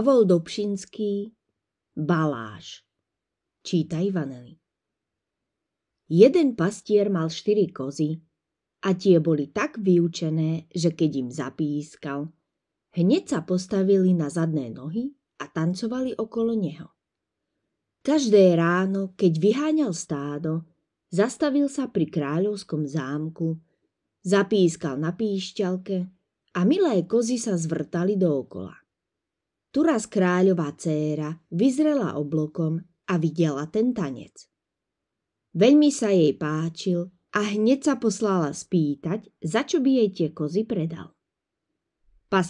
Pavol Dobšinský, Baláš. Čítaj vanely. Jeden pastier mal štyri kozy a tie boli tak vyučené, že keď im zapískal, hneď sa postavili na zadné nohy a tancovali okolo neho. Každé ráno, keď vyháňal stádo, zastavil sa pri kráľovskom zámku, zapískal na píšťalke a milé kozy sa zvrtali dookola. Tu raz kráľová céra vyzrela oblokom a videla ten tanec. Veľmi sa jej páčil a hneď sa poslala spýtať, za čo by jej tie kozy predal.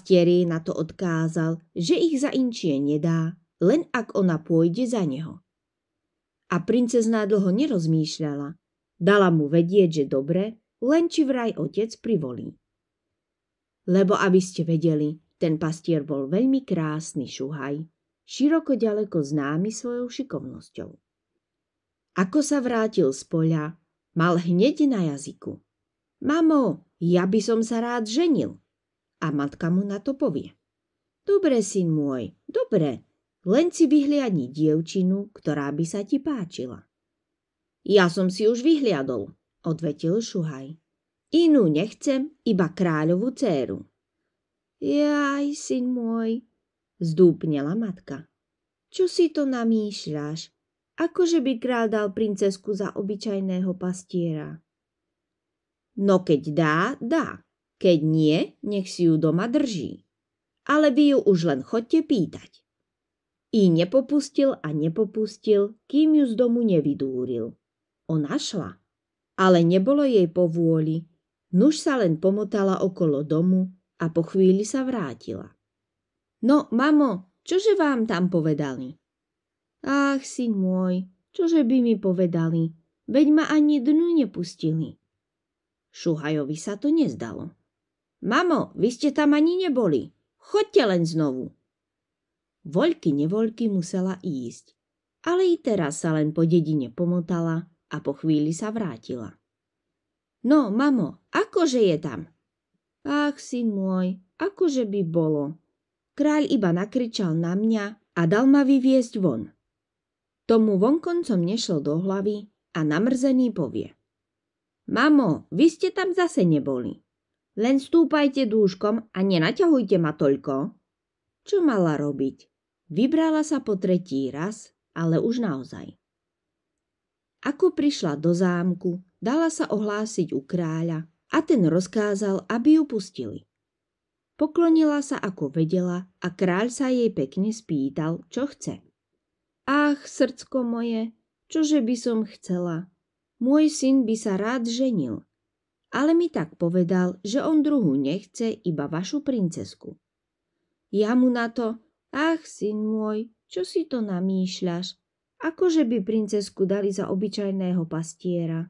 jej na to odkázal, že ich za inčie nedá, len ak ona pôjde za neho. A princezná dlho nerozmýšľala. Dala mu vedieť, že dobre, len či vraj otec privolí. Lebo aby ste vedeli, ten pastier bol veľmi krásny šuhaj, široko ďaleko známy svojou šikovnosťou. Ako sa vrátil z poľa, mal hneď na jazyku. Mamo, ja by som sa rád ženil. A matka mu na to povie. Dobre, syn môj, dobre, len si vyhliadni dievčinu, ktorá by sa ti páčila. Ja som si už vyhliadol, odvetil Šuhaj. Inú nechcem, iba kráľovú céru. Jaj, syn môj, zdúpnela matka. Čo si to namýšľaš? Akože by král dal princesku za obyčajného pastiera? No keď dá, dá. Keď nie, nech si ju doma drží. Ale vy ju už len chodte pýtať. I nepopustil a nepopustil, kým ju z domu nevydúril. Ona šla, ale nebolo jej po vôli. Nuž sa len pomotala okolo domu, a po chvíli sa vrátila. No, mamo, čože vám tam povedali? Ach, syn môj, čože by mi povedali? Veď ma ani dnu nepustili. Šuhajovi sa to nezdalo. Mamo, vy ste tam ani neboli. Chodte len znovu. Voľky nevoľky musela ísť, ale i teraz sa len po dedine pomotala a po chvíli sa vrátila. No, mamo, akože je tam? Ach, syn môj, akože by bolo. Kráľ iba nakričal na mňa a dal ma vyviesť von. Tomu vonkoncom nešlo do hlavy a namrzený povie. Mamo, vy ste tam zase neboli. Len stúpajte dúškom a nenaťahujte ma toľko. Čo mala robiť? Vybrala sa po tretí raz, ale už naozaj. Ako prišla do zámku, dala sa ohlásiť u kráľa a ten rozkázal, aby ju pustili. Poklonila sa, ako vedela, a kráľ sa jej pekne spýtal, čo chce. Ach, srdsko moje, čože by som chcela. Môj syn by sa rád ženil, ale mi tak povedal, že on druhú nechce, iba vašu princesku. Ja mu na to, ach, syn môj, čo si to namýšľaš? Akože by princesku dali za obyčajného pastiera.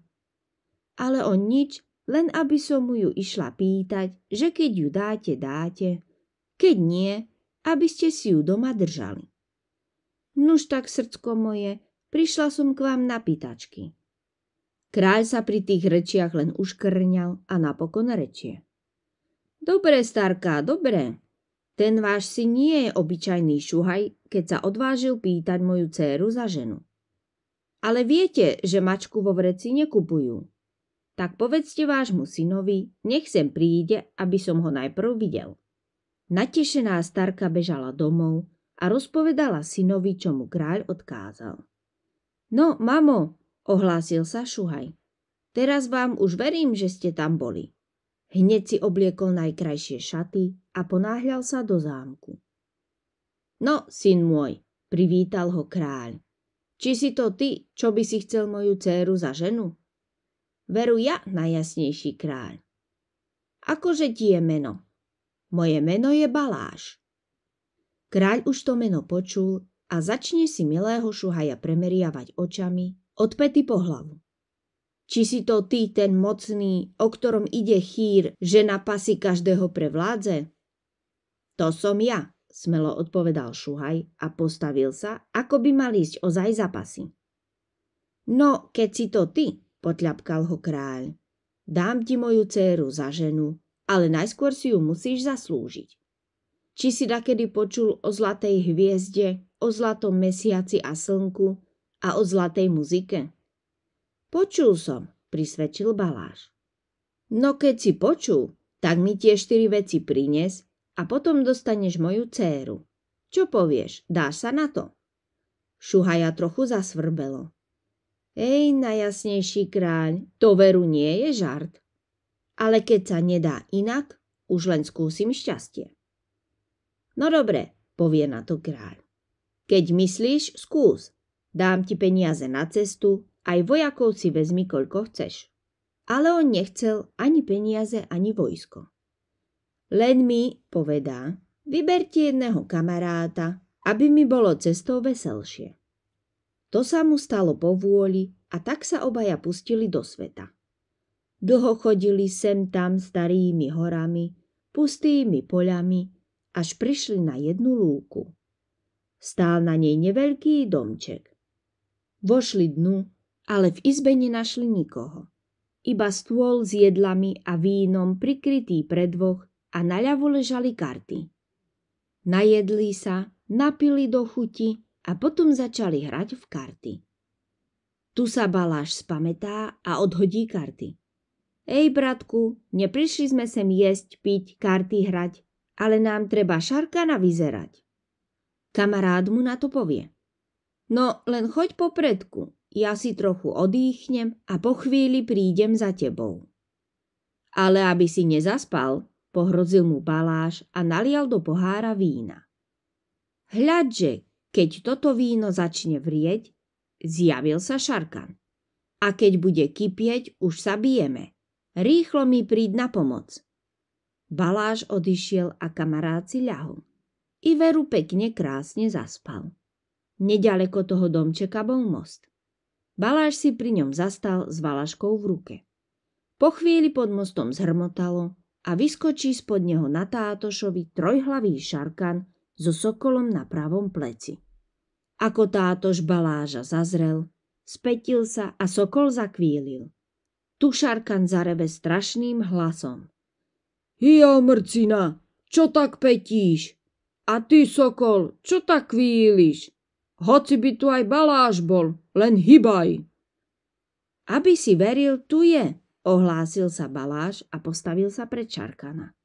Ale on nič len aby som mu ju išla pýtať, že keď ju dáte, dáte, keď nie, aby ste si ju doma držali. Nuž tak, srdko moje, prišla som k vám na pýtačky. Kráľ sa pri tých rečiach len uškrňal a napokon rečie. Dobre, starka, dobre. Ten váš si nie je obyčajný šuhaj, keď sa odvážil pýtať moju dceru za ženu. Ale viete, že mačku vo vreci nekupujú tak povedzte vášmu synovi, nech sem príde, aby som ho najprv videl. Natešená starka bežala domov a rozpovedala synovi, čo mu kráľ odkázal. No, mamo, ohlásil sa Šuhaj. Teraz vám už verím, že ste tam boli. Hneď si obliekol najkrajšie šaty a ponáhľal sa do zámku. No, syn môj, privítal ho kráľ. Či si to ty, čo by si chcel moju dceru za ženu? veru ja najjasnejší kráľ. Akože ti je meno? Moje meno je Baláš. Kráľ už to meno počul a začne si milého šuhaja premeriavať očami, odpety po hlavu. Či si to ty ten mocný, o ktorom ide chýr, že na pasy každého prevládze? To som ja, smelo odpovedal Šuhaj a postavil sa, ako by mal ísť ozaj za pasy. No, keď si to ty, potľapkal ho kráľ. Dám ti moju dceru za ženu, ale najskôr si ju musíš zaslúžiť. Či si dakedy počul o zlatej hviezde, o zlatom mesiaci a slnku a o zlatej muzike? Počul som, prisvedčil Baláš. No keď si počul, tak mi tie štyri veci prines a potom dostaneš moju dceru. Čo povieš, dáš sa na to? Šuhaja trochu zasvrbelo. Ej, najjasnejší kráľ, to veru nie je žart. Ale keď sa nedá inak, už len skúsim šťastie. No dobre, povie na to kráľ. Keď myslíš, skús. Dám ti peniaze na cestu, aj vojakov si vezmi, koľko chceš. Ale on nechcel ani peniaze, ani vojsko. Len mi, povedá, vyberte jedného kamaráta, aby mi bolo cestou veselšie. To sa mu stalo po vôli a tak sa obaja pustili do sveta. Dlho chodili sem tam starými horami, pustými poľami, až prišli na jednu lúku. Stál na nej neveľký domček. Vošli dnu, ale v izbe nenašli nikoho. Iba stôl s jedlami a vínom prikrytý pre dvoch a naľavo ležali karty. Najedli sa, napili do chuti a potom začali hrať v karty. Tu sa Baláš spametá a odhodí karty. Ej, bratku, neprišli sme sem jesť, piť, karty hrať, ale nám treba šarkana vyzerať. Kamarád mu na to povie. No, len choď po predku, ja si trochu odýchnem a po chvíli prídem za tebou. Ale aby si nezaspal, pohrozil mu Baláš a nalial do pohára vína. Hľadže, keď toto víno začne vrieť, zjavil sa šarkan. A keď bude kypieť, už sa bijeme. Rýchlo mi príď na pomoc. Baláž odišiel a kamaráci ľahol. I veru pekne krásne zaspal. Nedaleko toho domčeka bol most. Baláž si pri ňom zastal s valaškou v ruke. Po chvíli pod mostom zhrmotalo a vyskočí spod neho na tátošovi trojhlavý šarkan so sokolom na pravom pleci. Ako tátož baláža zazrel, spetil sa a sokol zakvílil. Tušarkan zareve strašným hlasom. Hio, mrcina, čo tak petíš? A ty, sokol, čo tak kvíliš? Hoci by tu aj baláž bol, len hybaj. Aby si veril, tu je, ohlásil sa baláž a postavil sa pred Čarkana.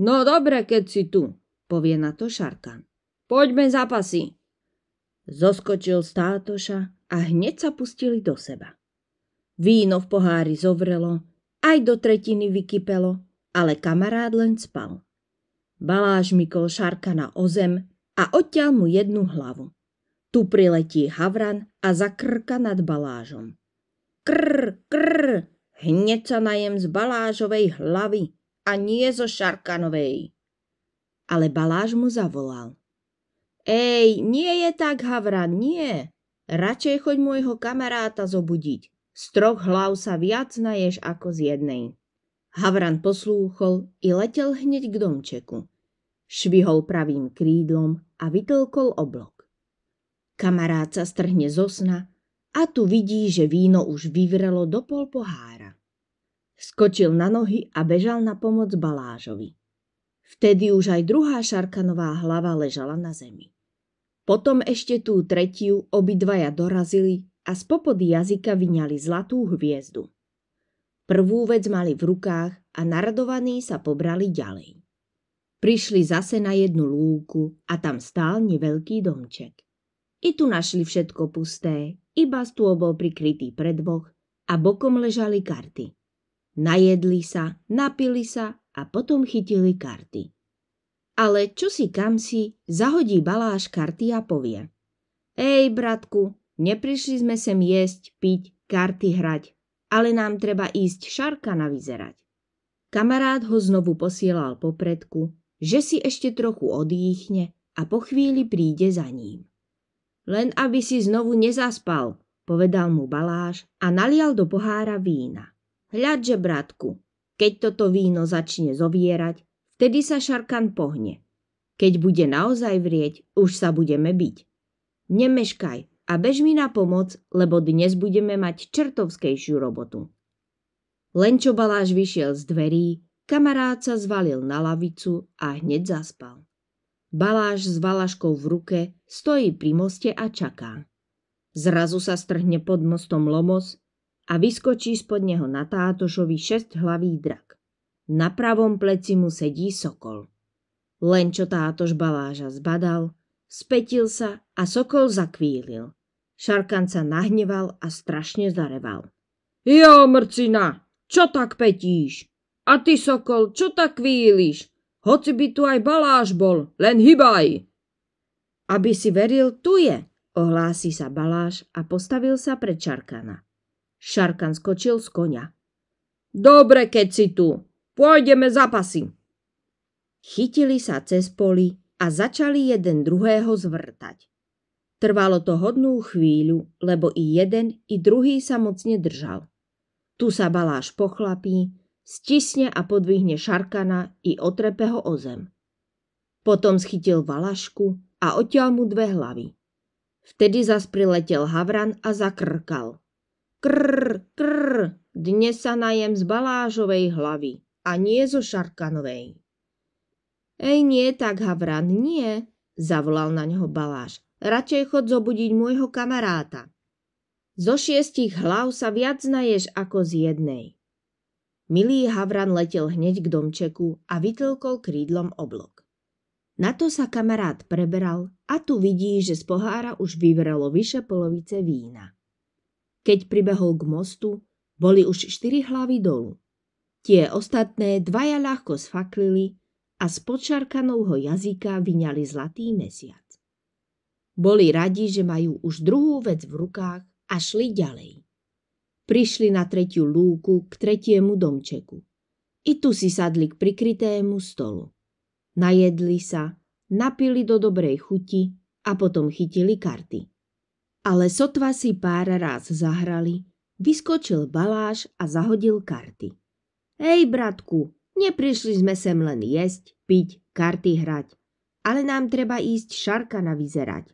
No dobre, keď si tu, povie na to Šarkan. Poďme za pasy. Zoskočil z tátoša a hneď sa pustili do seba. Víno v pohári zovrelo, aj do tretiny vykypelo, ale kamarád len spal. Baláž mykol Šarkana o zem a odtiaľ mu jednu hlavu. Tu priletí havran a zakrka nad Balážom. Krr, krr, hneď sa najem z Balážovej hlavy a nie zo Šarkanovej ale Baláž mu zavolal. Ej, nie je tak, Havran, nie. Radšej choď môjho kamaráta zobudiť. Z troch hlav sa viac naješ ako z jednej. Havran poslúchol i letel hneď k domčeku. Švihol pravým krídlom a vytlkol oblok. Kamarát sa strhne zo sna a tu vidí, že víno už vyvrelo do pol pohára. Skočil na nohy a bežal na pomoc Balážovi. Vtedy už aj druhá Šarkanová hlava ležala na zemi. Potom ešte tú tretiu obidvaja dorazili a z popody jazyka vyňali zlatú hviezdu. Prvú vec mali v rukách a naradovaní sa pobrali ďalej. Prišli zase na jednu lúku a tam stál neveľký domček. I tu našli všetko pusté, iba stôl bol prikrytý predboh a bokom ležali karty. Najedli sa, napili sa a potom chytili karty. Ale čo si kam si, zahodí baláš karty a povie. Ej, bratku, neprišli sme sem jesť, piť, karty hrať, ale nám treba ísť šarka navyzerať. Kamarát ho znovu posielal po predku, že si ešte trochu odýchne a po chvíli príde za ním. Len aby si znovu nezaspal, povedal mu Baláš a nalial do pohára vína. Hľadže, bratku, keď toto víno začne zovierať, vtedy sa šarkan pohne. Keď bude naozaj vrieť, už sa budeme byť. Nemeškaj a bež mi na pomoc, lebo dnes budeme mať čertovskejšiu robotu. Len čo Baláš vyšiel z dverí, kamarát sa zvalil na lavicu a hneď zaspal. Baláš s valaškou v ruke stojí pri moste a čaká. Zrazu sa strhne pod mostom lomos a vyskočí spod neho na tátošovi šest hlavý drak. Na pravom pleci mu sedí sokol. Len čo tátož baláža zbadal, spetil sa a sokol zakvílil. Šarkan sa nahneval a strašne zareval. Jo, mrcina, čo tak petíš? A ty, sokol, čo tak kvíliš? Hoci by tu aj baláž bol, len hybaj! Aby si veril, tu je, ohlási sa baláž a postavil sa pred Šarkana. Šarkan skočil z konia. Dobre, keď si tu. Pôjdeme za pasy. Chytili sa cez poli a začali jeden druhého zvrtať. Trvalo to hodnú chvíľu, lebo i jeden, i druhý sa moc nedržal. Tu sa baláš pochlapí, stisne a podvihne šarkana i otrepe ho o zem. Potom schytil valašku a odtiaľ mu dve hlavy. Vtedy zas priletel havran a zakrkal. Krr, krr, dnes sa najem z Balážovej hlavy a nie zo Šarkanovej. Ej, nie tak, Havran, nie, zavolal na neho Baláž. Radšej chod zobudiť môjho kamaráta. Zo šiestich hlav sa viac znaješ ako z jednej. Milý Havran letel hneď k domčeku a vytlkol krídlom oblok. Na to sa kamarát preberal a tu vidí, že z pohára už vyvralo vyše polovice vína. Keď pribehol k mostu, boli už štyri hlavy dolu. Tie ostatné dvaja ľahko sfaklili a z počarkanouho jazyka vyňali zlatý mesiac. Boli radi, že majú už druhú vec v rukách a šli ďalej. Prišli na tretiu lúku k tretiemu domčeku. I tu si sadli k prikrytému stolu. Najedli sa, napili do dobrej chuti a potom chytili karty. Ale sotva si pár raz zahrali, vyskočil Baláš a zahodil karty. Hej, bratku, neprišli sme sem len jesť, piť, karty hrať, ale nám treba ísť šarka na vyzerať.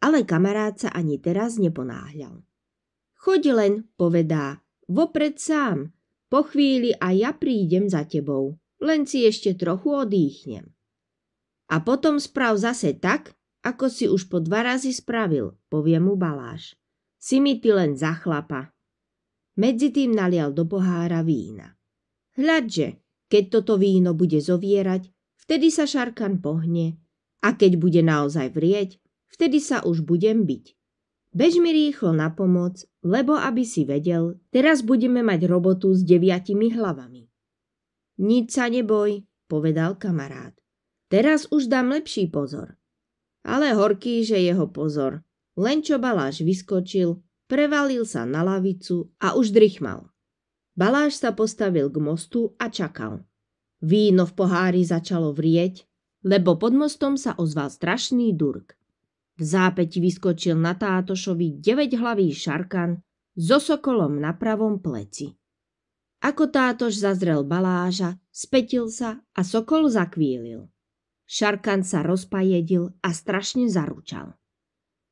Ale kamarát sa ani teraz neponáhľal. Choď len, povedá, vopred sám, po chvíli a ja prídem za tebou, len si ešte trochu odýchnem. A potom sprav zase tak, ako si už po dva razy spravil, povie mu Baláš. Si mi ty len za chlapa. Medzi tým nalial do pohára vína. Hľadže, keď toto víno bude zovierať, vtedy sa šarkan pohne a keď bude naozaj vrieť, vtedy sa už budem byť. Bež mi rýchlo na pomoc, lebo aby si vedel, teraz budeme mať robotu s deviatimi hlavami. Nič sa neboj, povedal kamarát. Teraz už dám lepší pozor ale horký, že jeho pozor. Len čo Baláš vyskočil, prevalil sa na lavicu a už drichmal. Baláš sa postavil k mostu a čakal. Víno v pohári začalo vrieť, lebo pod mostom sa ozval strašný durk. V zápäti vyskočil na Tátošovi deveťhlavý šarkan so sokolom na pravom pleci. Ako Tátoš zazrel Baláža, spetil sa a sokol zakvílil. Šarkan sa rozpajedil a strašne zaručal.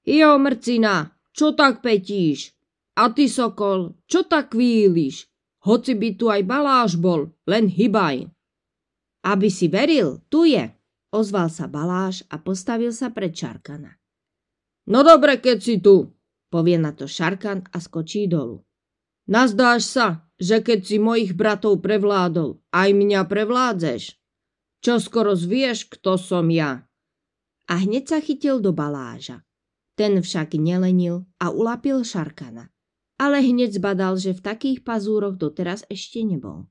Jo, mrcina, čo tak petíš? A ty, sokol, čo tak kvíliš? Hoci by tu aj Baláš bol, len hybaj. Aby si veril, tu je, ozval sa Baláš a postavil sa pred Šarkana. No dobre, keď si tu, povie na to Šarkan a skočí dolu. Nazdáš sa, že keď si mojich bratov prevládol, aj mňa prevládzeš. Čo skoro zvieš, kto som ja. A hneď sa chytil do baláža. Ten však nelenil a ulapil Šarkana. Ale hneď zbadal, že v takých pazúroch doteraz ešte nebol.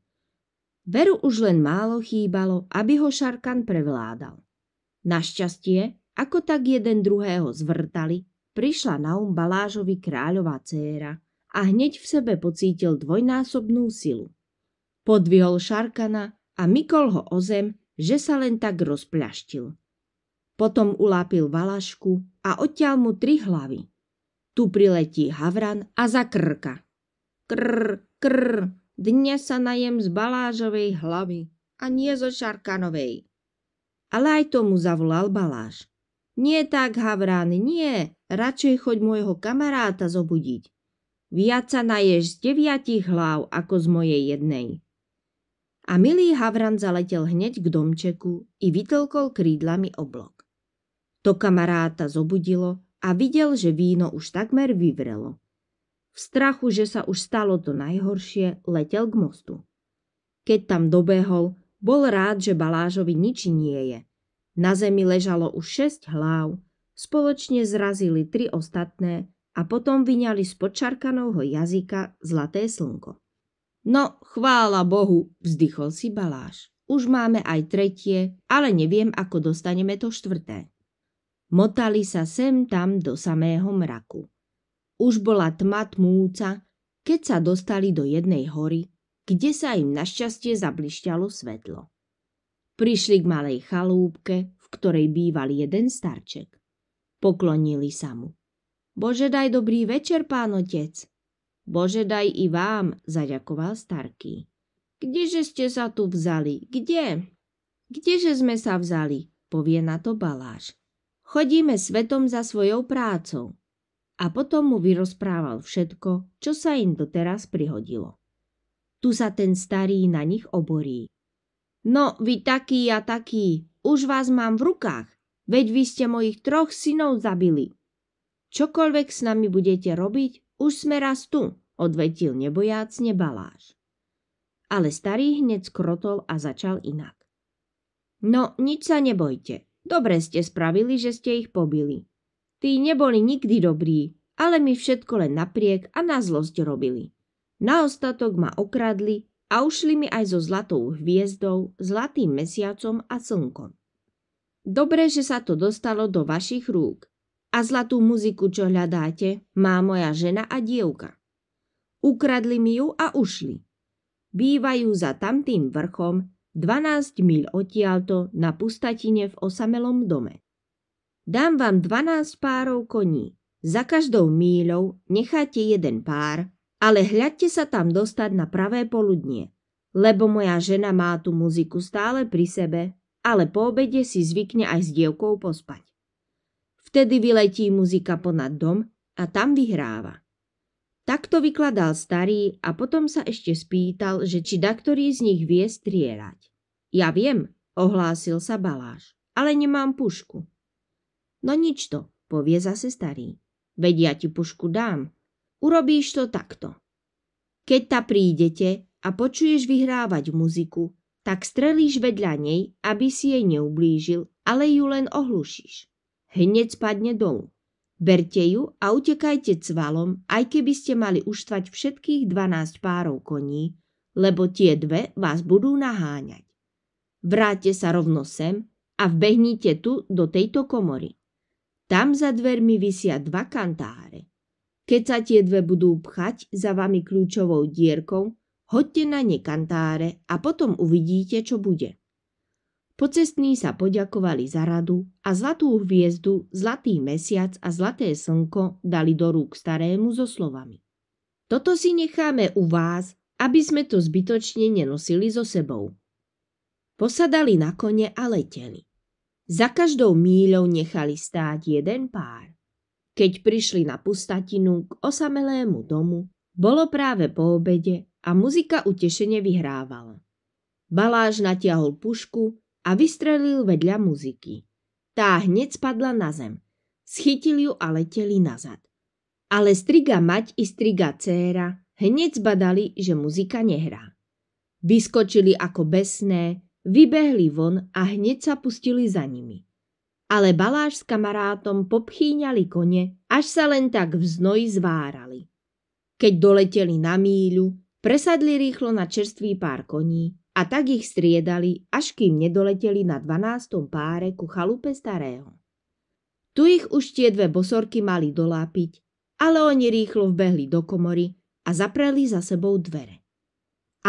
Veru už len málo chýbalo, aby ho Šarkan prevládal. Našťastie, ako tak jeden druhého zvrtali, prišla na um Balážovi kráľová céra a hneď v sebe pocítil dvojnásobnú silu. Podvihol Šarkana a mykol ho o zem že sa len tak rozpľaštil. Potom ulápil valašku a odtiaľ mu tri hlavy. Tu priletí havran a zakrka. Krr, krr, dnes sa najem z Balážovej hlavy a nie zo Šarkanovej. Ale aj tomu zavolal Baláž. Nie tak, havran, nie, radšej choď môjho kamaráta zobudiť. Viac sa naješ z deviatich hlav ako z mojej jednej a milý Havran zaletel hneď k domčeku i vytlkol krídlami oblok. To kamaráta zobudilo a videl, že víno už takmer vyvrelo. V strachu, že sa už stalo to najhoršie, letel k mostu. Keď tam dobehol, bol rád, že Balážovi nič nie je. Na zemi ležalo už šesť hlav, spoločne zrazili tri ostatné a potom vyňali z počarkaného jazyka zlaté slnko. No, chvála Bohu, vzdychol si Baláš. Už máme aj tretie, ale neviem, ako dostaneme to štvrté. Motali sa sem tam do samého mraku. Už bola tma tmúca, keď sa dostali do jednej hory, kde sa im našťastie zablišťalo svetlo. Prišli k malej chalúbke, v ktorej býval jeden starček. Poklonili sa mu. Bože, daj dobrý večer, pán otec, Bože, daj i vám, zaďakoval Starky. Kdeže ste sa tu vzali? Kde? Kdeže sme sa vzali? Povie na to Baláš. Chodíme svetom za svojou prácou. A potom mu vyrozprával všetko, čo sa im doteraz prihodilo. Tu sa ten starý na nich oborí. No, vy taký a taký, už vás mám v rukách, veď vy ste mojich troch synov zabili. Čokoľvek s nami budete robiť, už sme raz tu, odvetil nebojácne Baláš. Ale starý hneď skrotol a začal inak. No, nič sa nebojte. Dobre ste spravili, že ste ich pobili. Tí neboli nikdy dobrí, ale mi všetko len napriek a na zlosť robili. Na ostatok ma okradli a ušli mi aj so zlatou hviezdou, zlatým mesiacom a slnkom. Dobre, že sa to dostalo do vašich rúk, a zlatú muziku, čo hľadáte, má moja žena a dievka. Ukradli mi ju a ušli. Bývajú za tamtým vrchom, 12 mil odtialto na pustatine v osamelom dome. Dám vám 12 párov koní. Za každou míľou necháte jeden pár, ale hľadte sa tam dostať na pravé poludnie, lebo moja žena má tú muziku stále pri sebe, ale po obede si zvykne aj s dievkou pospať. Vtedy vyletí muzika ponad dom a tam vyhráva. Takto vykladal starý a potom sa ešte spýtal, že či ktorý z nich vie strieľať. Ja viem, ohlásil sa Baláš, ale nemám pušku. No nič to, povie zase starý. Veď ja ti pušku dám. Urobíš to takto. Keď ta prídete a počuješ vyhrávať muziku, tak strelíš vedľa nej, aby si jej neublížil, ale ju len ohlušíš hneď spadne dolu. Berte ju a utekajte cvalom, aj keby ste mali uštvať všetkých 12 párov koní, lebo tie dve vás budú naháňať. Vráte sa rovno sem a vbehnite tu do tejto komory. Tam za dvermi vysia dva kantáre. Keď sa tie dve budú pchať za vami kľúčovou dierkou, hoďte na ne kantáre a potom uvidíte, čo bude. Pocestní sa poďakovali za radu a zlatú hviezdu, zlatý mesiac a zlaté slnko dali do rúk starému so slovami. Toto si necháme u vás, aby sme to zbytočne nenosili so sebou. Posadali na kone a leteli. Za každou míľou nechali stáť jeden pár. Keď prišli na pustatinu k osamelému domu, bolo práve po obede a muzika utešene vyhrávala. Baláž natiahol pušku a vystrelil vedľa muziky. Tá hneď spadla na zem. Schytil ju a leteli nazad. Ale striga mať i striga céra hneď zbadali, že muzika nehrá. Vyskočili ako besné, vybehli von a hneď sa pustili za nimi. Ale Baláš s kamarátom popchýňali kone, až sa len tak v znoji zvárali. Keď doleteli na míľu, presadli rýchlo na čerstvý pár koní a tak ich striedali, až kým nedoleteli na 12. páre ku chalupe starého. Tu ich už tie dve bosorky mali dolápiť, ale oni rýchlo vbehli do komory a zapreli za sebou dvere.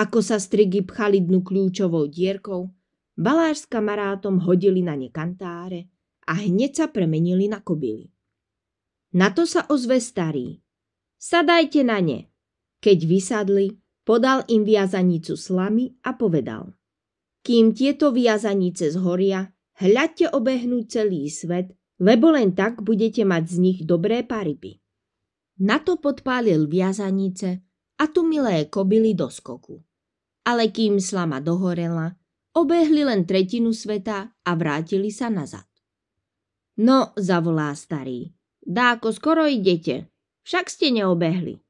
Ako sa strigy pchali dnu kľúčovou dierkou, baláž s kamarátom hodili na ne kantáre a hneď sa premenili na kobily. Na to sa ozve starý. Sadajte na ne. Keď vysadli, Podal im viazanicu slamy a povedal. Kým tieto viazanice zhoria, hľadte obehnúť celý svet, lebo len tak budete mať z nich dobré paryby. Na to podpálil viazanice a tu milé kobily do skoku. Ale kým slama dohorela, obehli len tretinu sveta a vrátili sa nazad. No, zavolá starý, dáko skoro idete, však ste neobehli.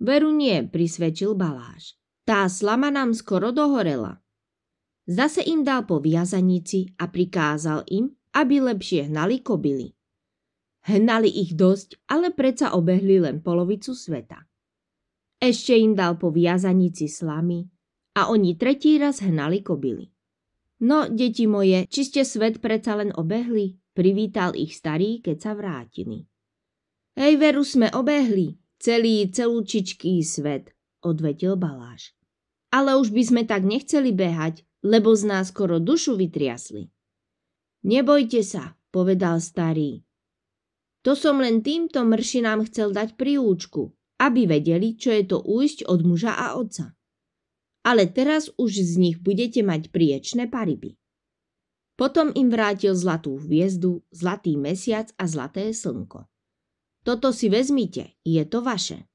Veru nie, prisvedčil Baláš. Tá slama nám skoro dohorela. Zase im dal po viazanici a prikázal im, aby lepšie hnali kobily. Hnali ich dosť, ale predsa obehli len polovicu sveta. Ešte im dal po viazanici slamy a oni tretí raz hnali kobily. No, deti moje, či ste svet predsa len obehli? Privítal ich starý, keď sa vrátili. Hej, veru sme obehli, Celý celúčičký svet, odvetil Baláš. Ale už by sme tak nechceli behať, lebo z nás skoro dušu vytriasli. Nebojte sa, povedal starý. To som len týmto mršinám chcel dať príúčku, aby vedeli, čo je to újsť od muža a otca. Ale teraz už z nich budete mať priečné pariby. Potom im vrátil zlatú hviezdu, zlatý mesiac a zlaté slnko. Toto si vezmite, je to vaše.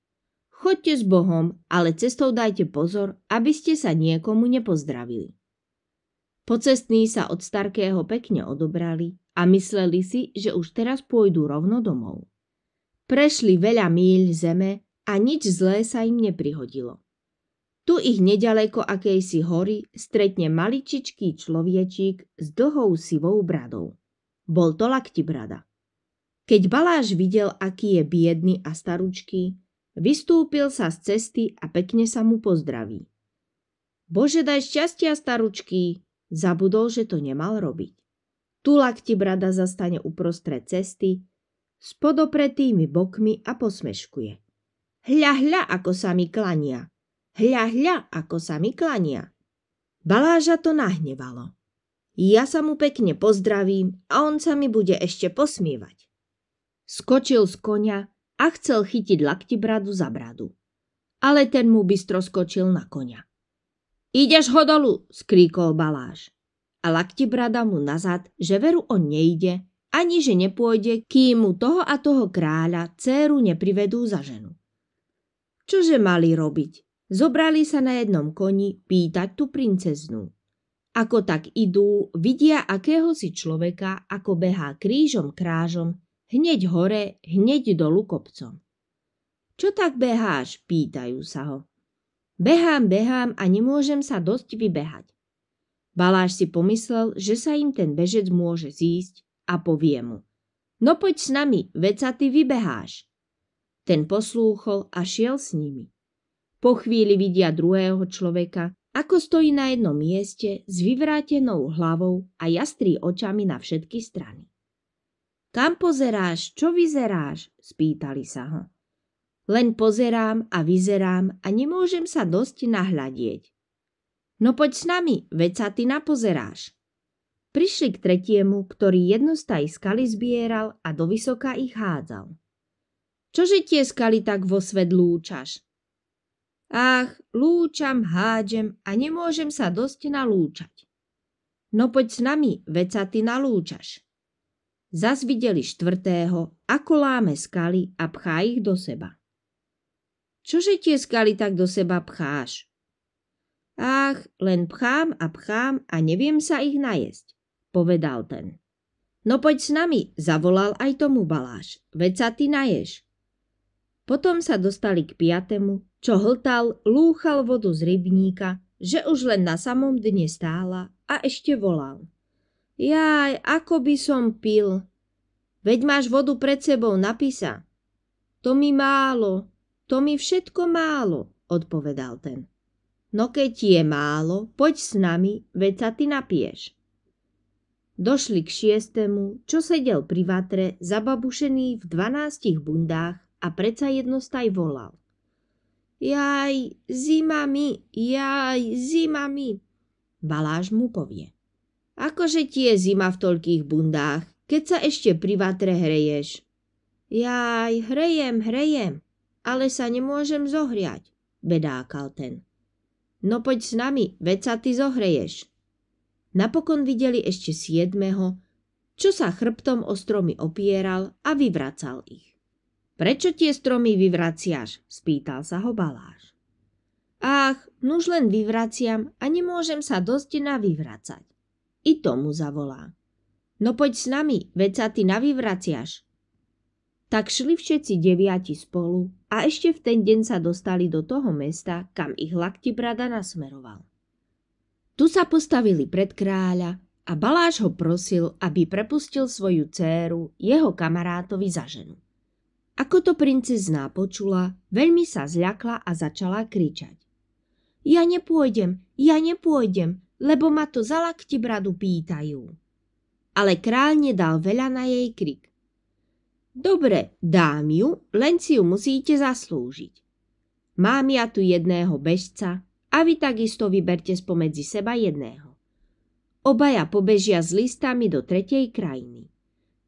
Choďte s Bohom, ale cestou dajte pozor, aby ste sa niekomu nepozdravili. Pocestní sa od Starkého pekne odobrali a mysleli si, že už teraz pôjdu rovno domov. Prešli veľa míľ zeme a nič zlé sa im neprihodilo. Tu ich nedaleko akejsi hory stretne maličičký človečík s dlhou sivou bradou. Bol to Laktibrada. Keď Baláš videl, aký je biedny a staručký, vystúpil sa z cesty a pekne sa mu pozdraví. Bože, daj šťastia, staručký! Zabudol, že to nemal robiť. Tulak ti brada zastane uprostred cesty, s podopretými bokmi a posmeškuje. Hľa, hľa, ako sa mi klania! Hľa, hľa, ako sa mi klania! Baláža to nahnevalo. Ja sa mu pekne pozdravím a on sa mi bude ešte posmievať. Skočil z konia a chcel chytiť laktibradu za bradu. Ale ten mu bystro skočil na konia. Ideš ho dolu, skríkol Baláš. A laktibrada mu nazad, že veru on nejde, ani že nepôjde, kým mu toho a toho kráľa céru neprivedú za ženu. Čože mali robiť? Zobrali sa na jednom koni pýtať tú princeznú. Ako tak idú, vidia akéhosi človeka, ako behá krížom krážom Hneď hore, hneď dolu kopcom. Čo tak beháš? Pýtajú sa ho. Behám, behám a nemôžem sa dosť vybehať. Baláš si pomyslel, že sa im ten bežec môže zísť a povie mu. No poď s nami, veď sa ty vybeháš. Ten poslúchol a šiel s nimi. Po chvíli vidia druhého človeka, ako stojí na jednom mieste s vyvrátenou hlavou a jastrý očami na všetky strany. Kam pozeráš, čo vyzeráš? Spýtali sa ho. Len pozerám a vyzerám a nemôžem sa dosť nahľadieť. No poď s nami, veď sa ty napozeráš. Prišli k tretiemu, ktorý jednostaj skaly zbieral a do vysoka ich hádzal. Čože tie skaly tak vo svet lúčaš? Ach, lúčam, hádžem a nemôžem sa dosť nalúčať. No poď s nami, veď sa ty nalúčaš. Zas videli štvrtého, ako láme skaly a pchá ich do seba. Čože tie skaly tak do seba pcháš? Ach, len pchám a pchám a neviem sa ich najesť, povedal ten. No poď s nami, zavolal aj tomu Baláš, veď sa ty naješ. Potom sa dostali k piatemu, čo hltal, lúchal vodu z rybníka, že už len na samom dne stála a ešte volal. Jaj, ako by som pil. Veď máš vodu pred sebou, napísa. To mi málo, to mi všetko málo, odpovedal ten. No keď ti je málo, poď s nami, veď sa ty napiješ. Došli k šiestému, čo sedel pri vatre, zababušený v dvanástich bundách a predsa jednostaj volal. Jaj, zima mi, jaj, zima mi. Baláž mu povie. Akože ti je zima v toľkých bundách, keď sa ešte pri vatre hreješ. Jaj, hrejem, hrejem, ale sa nemôžem zohriať, bedákal ten. No poď s nami, veď sa ty zohreješ. Napokon videli ešte siedmeho, čo sa chrbtom o stromy opieral a vyvracal ich. Prečo tie stromy vyvraciaš? spýtal sa ho Baláš. Ach, nuž len vyvraciam a nemôžem sa dosť navyvracať. I tomu zavolá. No poď s nami, veď sa ty navyvraciaš. Tak šli všetci deviati spolu a ešte v ten deň sa dostali do toho mesta, kam ich brada nasmeroval. Tu sa postavili pred kráľa a Baláš ho prosil, aby prepustil svoju dceru jeho kamarátovi za ženu. Ako to princezná počula, veľmi sa zľakla a začala kričať. Ja nepôjdem, ja nepôjdem, lebo ma to za lakti bradu pýtajú. Ale kráľ nedal veľa na jej krik. Dobre, dám ju, len si ju musíte zaslúžiť. Mám ja tu jedného bežca a vy takisto vyberte spomedzi seba jedného. Obaja pobežia s listami do tretej krajiny.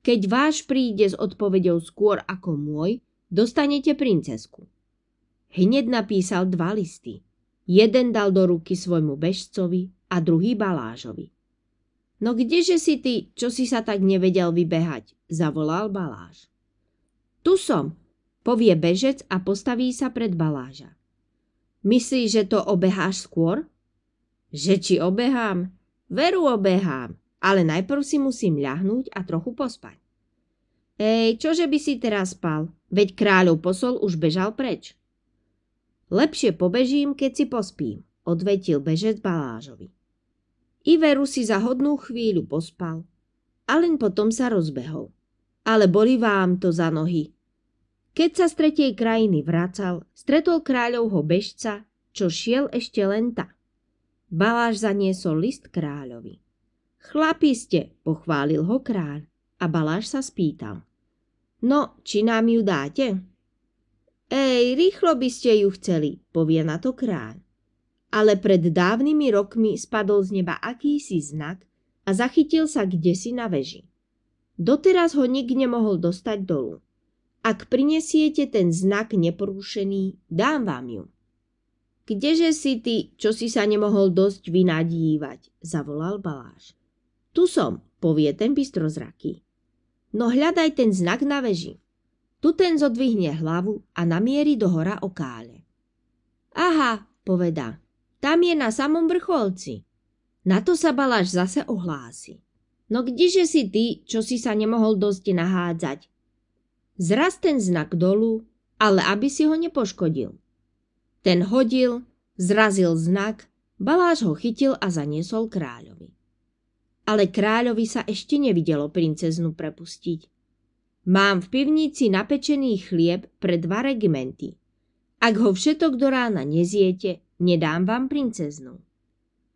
Keď váš príde s odpovedou skôr ako môj, dostanete princesku. Hneď napísal dva listy. Jeden dal do ruky svojmu bežcovi, a druhý Balážovi. No kdeže si ty, čo si sa tak nevedel vybehať? Zavolal Baláž. Tu som, povie bežec a postaví sa pred Baláža. Myslíš, že to obeháš skôr? Že či obehám? Veru obehám, ale najprv si musím ľahnúť a trochu pospať. Ej, čože by si teraz spal? Veď kráľov posol už bežal preč. Lepšie pobežím, keď si pospím, odvetil bežec Balážovi. Iveru si za hodnú chvíľu pospal, a len potom sa rozbehol. Ale boli vám to za nohy. Keď sa z tretej krajiny vracal, stretol kráľovho bežca, čo šiel ešte len tak. Baláš zaniesol list kráľovi. Chlapi ste, pochválil ho kráľ a Baláš sa spýtal. No, či nám ju dáte? Ej, rýchlo by ste ju chceli, povie na to kráľ ale pred dávnymi rokmi spadol z neba akýsi znak a zachytil sa kdesi na veži. Doteraz ho nik nemohol dostať dolu. Ak prinesiete ten znak neporušený, dám vám ju. Kdeže si ty, čo si sa nemohol dosť vynadívať, zavolal Baláš. Tu som, povie ten bystrozraký. No hľadaj ten znak na veži. Tu ten zodvihne hlavu a namieri do hora okále. Aha, povedá. Tam je na samom vrcholci. Na to sa Baláš zase ohlási. No kdeže si ty, čo si sa nemohol dosť nahádzať? Zraz ten znak dolu, ale aby si ho nepoškodil. Ten hodil, zrazil znak, Baláš ho chytil a zaniesol kráľovi. Ale kráľovi sa ešte nevidelo princeznu prepustiť. Mám v pivnici napečený chlieb pre dva regimenty. Ak ho všetok do rána neziete, nedám vám princeznu.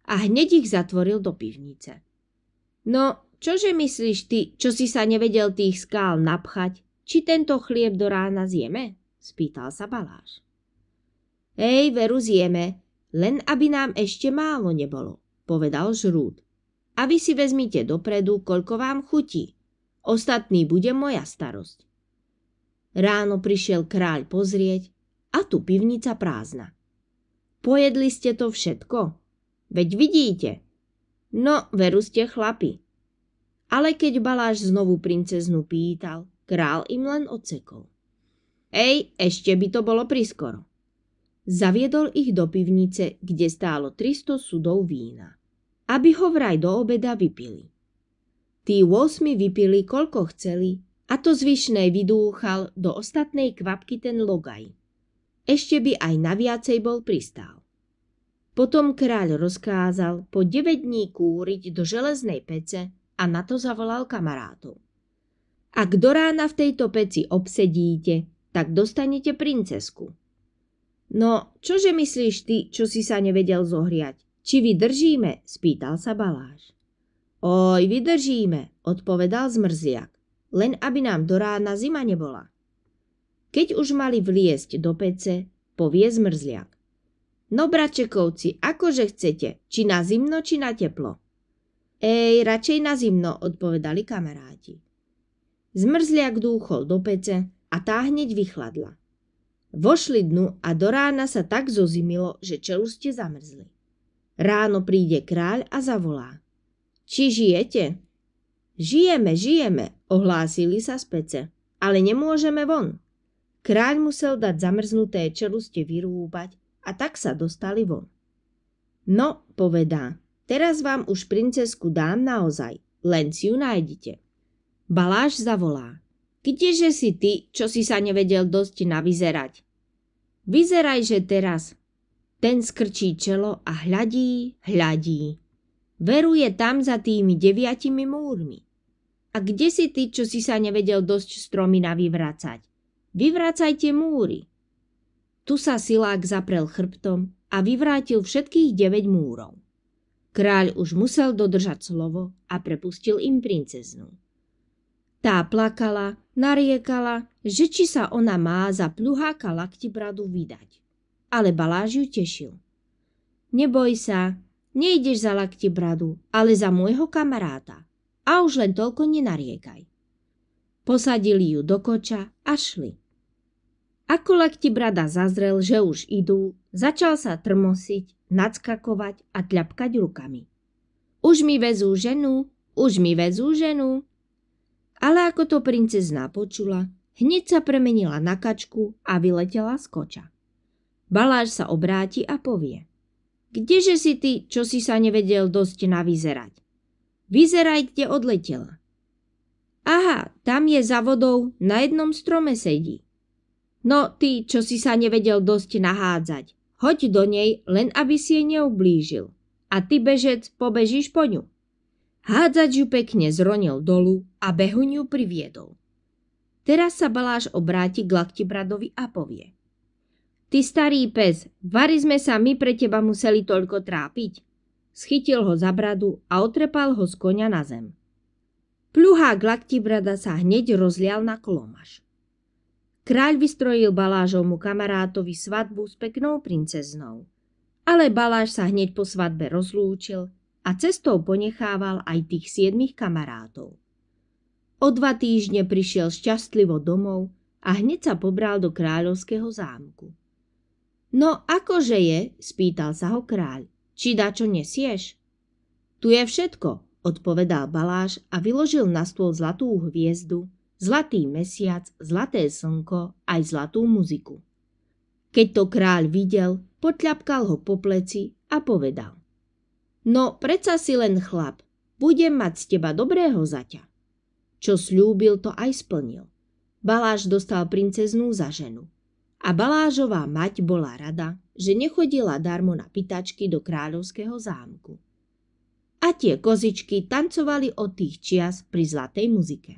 A hneď ich zatvoril do pivnice. No, čože myslíš ty, čo si sa nevedel tých skál napchať? Či tento chlieb do rána zjeme? Spýtal sa Baláš. Ej, veru zjeme, len aby nám ešte málo nebolo, povedal žrúd. A vy si vezmite dopredu, koľko vám chutí. Ostatný bude moja starosť. Ráno prišiel kráľ pozrieť a tu pivnica prázdna. Pojedli ste to všetko? Veď vidíte. No, veru ste chlapi. Ale keď Baláš znovu princeznu pýtal, král im len odsekol. Ej, ešte by to bolo priskoro. Zaviedol ich do pivnice, kde stálo 300 sudov vína. Aby ho vraj do obeda vypili. Tí 8 vypili koľko chceli a to zvyšné vydúchal do ostatnej kvapky ten logaj. Ešte by aj na viacej bol pristál. Potom kráľ rozkázal po 9 dní kúriť do železnej pece a na to zavolal kamarátov. Ak do rána v tejto peci obsedíte, tak dostanete princesku. No, čože myslíš ty, čo si sa nevedel zohriať? Či vydržíme? spýtal sa Baláš. Oj, vydržíme, odpovedal zmrziak, len aby nám do rána zima nebola. Keď už mali vliesť do pece, povie zmrzliak. No bračekovci, akože chcete, či na zimno, či na teplo? Ej, radšej na zimno, odpovedali kamaráti. Zmrzliak dúchol do pece a tá hneď vychladla. Vošli dnu a do rána sa tak zozimilo, že čeluste zamrzli. Ráno príde kráľ a zavolá. Či žijete? Žijeme, žijeme, ohlásili sa z pece, ale nemôžeme von. Kráľ musel dať zamrznuté čeluste vyrúbať a tak sa dostali von. No, povedá, teraz vám už princesku dám naozaj, len si ju nájdite. Baláš zavolá. Kdeže si ty, čo si sa nevedel dosť navyzerať? Vyzeraj, že teraz. Ten skrčí čelo a hľadí, hľadí. Veruje tam za tými deviatimi múrmi. A kde si ty, čo si sa nevedel dosť stromy navyvracať? Vyvracajte múry. Tu sa silák zaprel chrbtom a vyvrátil všetkých 9 múrov. Kráľ už musel dodržať slovo a prepustil im princeznu. Tá plakala, nariekala, že či sa ona má za pluháka laktibradu vydať. Ale Baláž ju tešil. Neboj sa, nejdeš za laktibradu, ale za môjho kamaráta. A už len toľko nenariekaj. Posadili ju do koča a šli. Ako lakti brada zazrel, že už idú, začal sa trmosiť, nadskakovať a tľapkať rukami. Už mi vezú ženu, už mi vezú ženu. Ale ako to princezná počula, hneď sa premenila na kačku a vyletela z koča. Baláš sa obráti a povie. Kdeže si ty, čo si sa nevedel dosť navyzerať? Vyzeraj, kde odletela. Aha, tam je za vodou, na jednom strome sedí. No ty, čo si sa nevedel dosť nahádzať. Hoď do nej, len aby si jej neublížil. A ty, bežec, pobežíš po ňu. Hádzač ju pekne zronil dolu a behuň ju priviedol. Teraz sa Baláš obráti k Laktibradovi a povie. Ty starý pes, vary sme sa my pre teba museli toľko trápiť. Schytil ho za bradu a otrepal ho z konia na zem. Pluhák Laktibrada sa hneď rozlial na kolomaš. Kráľ vystrojil Balážovmu kamarátovi svadbu s peknou princeznou. Ale Baláž sa hneď po svadbe rozlúčil a cestou ponechával aj tých siedmých kamarátov. O dva týždne prišiel šťastlivo domov a hneď sa pobral do kráľovského zámku. No akože je, spýtal sa ho kráľ, či čo nesieš? Tu je všetko, odpovedal Baláš a vyložil na stôl zlatú hviezdu, zlatý mesiac, zlaté slnko aj zlatú muziku. Keď to kráľ videl, potľapkal ho po pleci a povedal. No, predsa si len chlap, budem mať z teba dobrého zaťa. Čo slúbil, to aj splnil. Baláš dostal princeznú za ženu. A Balážová mať bola rada, že nechodila darmo na pitačky do kráľovského zámku. A tie kozičky tancovali od tých čias pri zlatej muzike.